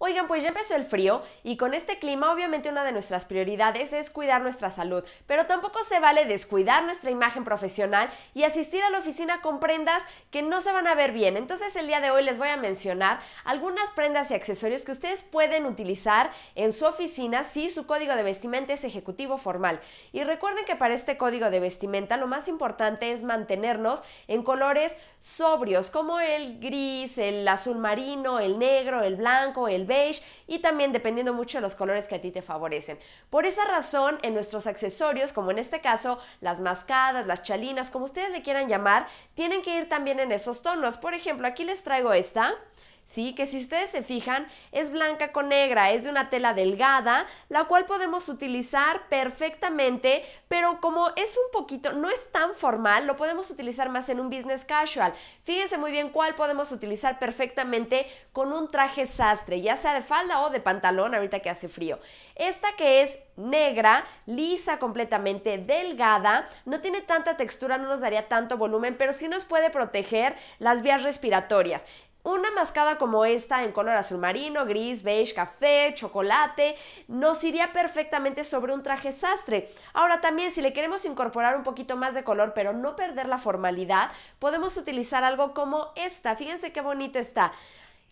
Oigan, pues ya empezó el frío y con este clima obviamente una de nuestras prioridades es cuidar nuestra salud, pero tampoco se vale descuidar nuestra imagen profesional y asistir a la oficina con prendas que no se van a ver bien. Entonces el día de hoy les voy a mencionar algunas prendas y accesorios que ustedes pueden utilizar en su oficina si su código de vestimenta es ejecutivo formal. Y recuerden que para este código de vestimenta lo más importante es mantenernos en colores sobrios como el gris, el azul marino, el negro, el blanco, el beige y también dependiendo mucho de los colores que a ti te favorecen. Por esa razón, en nuestros accesorios, como en este caso las mascadas, las chalinas, como ustedes le quieran llamar, tienen que ir también en esos tonos. Por ejemplo, aquí les traigo esta ¿sí? Que si ustedes se fijan, es blanca con negra, es de una tela delgada, la cual podemos utilizar perfectamente, pero como es un poquito, no es tan formal, lo podemos utilizar más en un business casual. Fíjense muy bien cuál podemos utilizar perfectamente con un traje sastre, ya sea de falda o de pantalón, ahorita que hace frío. Esta que es negra, lisa completamente, delgada, no tiene tanta textura, no nos daría tanto volumen, pero sí nos puede proteger las vías respiratorias. Una mascada como esta en color azul marino, gris, beige, café, chocolate, nos iría perfectamente sobre un traje sastre. Ahora también si le queremos incorporar un poquito más de color pero no perder la formalidad, podemos utilizar algo como esta. Fíjense qué bonita está.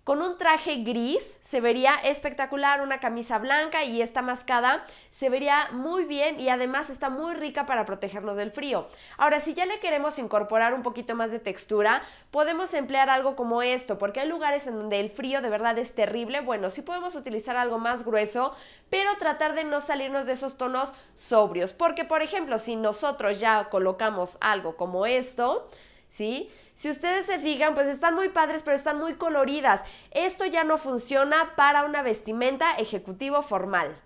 Con un traje gris se vería espectacular, una camisa blanca y esta mascada se vería muy bien y además está muy rica para protegernos del frío. Ahora, si ya le queremos incorporar un poquito más de textura, podemos emplear algo como esto, porque hay lugares en donde el frío de verdad es terrible. Bueno, si podemos utilizar algo más grueso, pero tratar de no salirnos de esos tonos sobrios, porque por ejemplo, si nosotros ya colocamos algo como esto, ¿sí? Si ustedes se fijan, pues están muy padres, pero están muy coloridas. Esto ya no funciona para una vestimenta ejecutivo formal.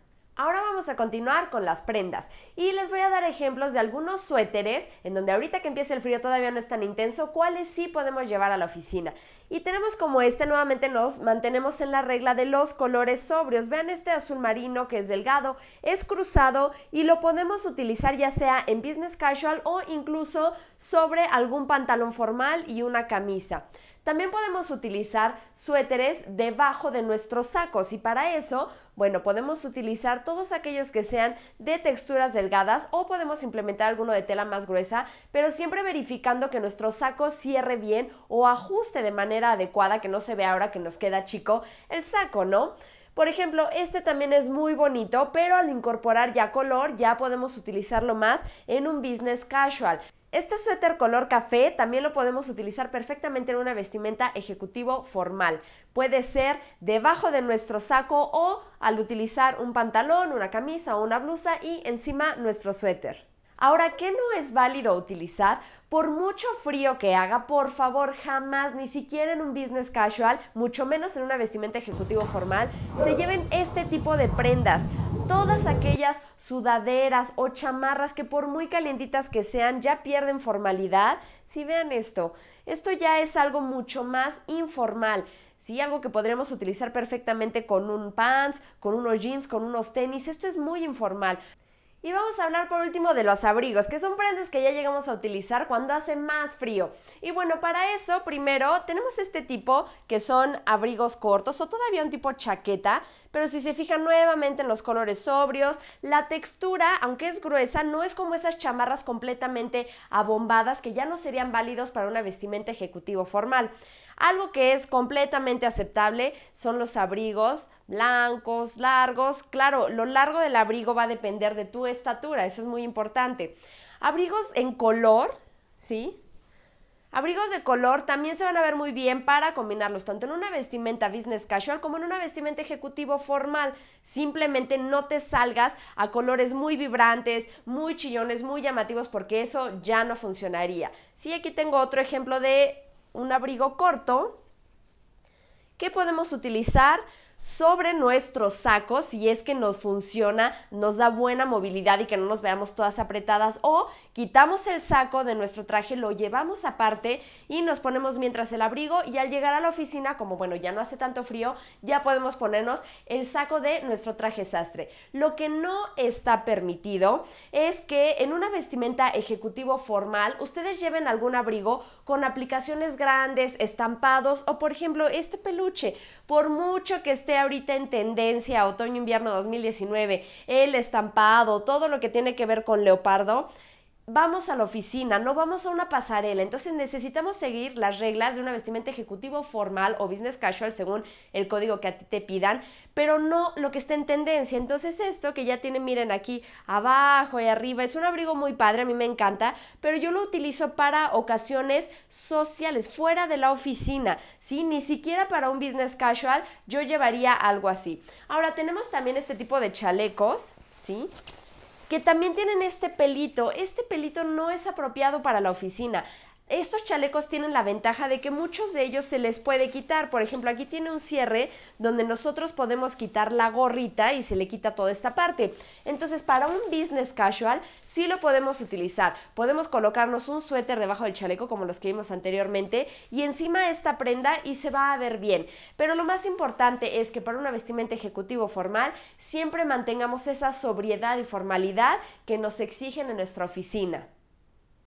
Ahora vamos a continuar con las prendas y les voy a dar ejemplos de algunos suéteres en donde ahorita que empieza el frío todavía no es tan intenso, cuáles sí podemos llevar a la oficina. Y tenemos como este, nuevamente nos mantenemos en la regla de los colores sobrios. Vean este azul marino que es delgado, es cruzado y lo podemos utilizar ya sea en business casual o incluso sobre algún pantalón formal y una camisa. También podemos utilizar suéteres debajo de nuestros sacos y para eso, bueno, podemos utilizar todos aquellos que sean de texturas delgadas o podemos implementar alguno de tela más gruesa, pero siempre verificando que nuestro saco cierre bien o ajuste de manera adecuada, que no se vea ahora que nos queda chico el saco, ¿no? Por ejemplo, este también es muy bonito, pero al incorporar ya color ya podemos utilizarlo más en un business casual. Este suéter color café también lo podemos utilizar perfectamente en una vestimenta ejecutivo formal. Puede ser debajo de nuestro saco o al utilizar un pantalón, una camisa o una blusa y encima nuestro suéter. Ahora, ¿qué no es válido utilizar? Por mucho frío que haga, por favor, jamás, ni siquiera en un business casual, mucho menos en una vestimenta ejecutivo formal, se lleven este tipo de prendas. Todas aquellas sudaderas o chamarras que por muy calientitas que sean ya pierden formalidad. Si vean esto, esto ya es algo mucho más informal. ¿sí? Algo que podríamos utilizar perfectamente con un pants, con unos jeans, con unos tenis. Esto es muy informal. Y vamos a hablar por último de los abrigos, que son prendas que ya llegamos a utilizar cuando hace más frío. Y bueno, para eso primero tenemos este tipo que son abrigos cortos o todavía un tipo chaqueta, pero si se fijan nuevamente en los colores sobrios, la textura, aunque es gruesa, no es como esas chamarras completamente abombadas que ya no serían válidos para una vestimenta ejecutivo formal. Algo que es completamente aceptable son los abrigos blancos, largos. Claro, lo largo del abrigo va a depender de tu estatura, eso es muy importante. Abrigos en color, ¿sí? Abrigos de color también se van a ver muy bien para combinarlos tanto en una vestimenta business casual como en una vestimenta ejecutivo formal. Simplemente no te salgas a colores muy vibrantes, muy chillones, muy llamativos porque eso ya no funcionaría. Sí, aquí tengo otro ejemplo de un abrigo corto que podemos utilizar sobre nuestros sacos si es que nos funciona, nos da buena movilidad y que no nos veamos todas apretadas o quitamos el saco de nuestro traje, lo llevamos aparte y nos ponemos mientras el abrigo y al llegar a la oficina, como bueno, ya no hace tanto frío, ya podemos ponernos el saco de nuestro traje sastre. Lo que no está permitido es que en una vestimenta ejecutivo formal ustedes lleven algún abrigo con aplicaciones grandes, estampados o por ejemplo este peluche, por mucho que esté ahorita en tendencia otoño-invierno 2019, el estampado, todo lo que tiene que ver con leopardo, vamos a la oficina, no vamos a una pasarela. Entonces necesitamos seguir las reglas de un vestimenta ejecutivo formal o business casual según el código que a ti te pidan, pero no lo que está en tendencia. Entonces esto que ya tienen, miren aquí abajo y arriba, es un abrigo muy padre, a mí me encanta, pero yo lo utilizo para ocasiones sociales, fuera de la oficina, ¿sí? Ni siquiera para un business casual yo llevaría algo así. Ahora tenemos también este tipo de chalecos, ¿sí? que también tienen este pelito. Este pelito no es apropiado para la oficina estos chalecos tienen la ventaja de que muchos de ellos se les puede quitar. Por ejemplo, aquí tiene un cierre donde nosotros podemos quitar la gorrita y se le quita toda esta parte. Entonces, para un business casual, sí lo podemos utilizar. Podemos colocarnos un suéter debajo del chaleco, como los que vimos anteriormente, y encima esta prenda y se va a ver bien. Pero lo más importante es que para un vestimenta ejecutivo formal, siempre mantengamos esa sobriedad y formalidad que nos exigen en nuestra oficina.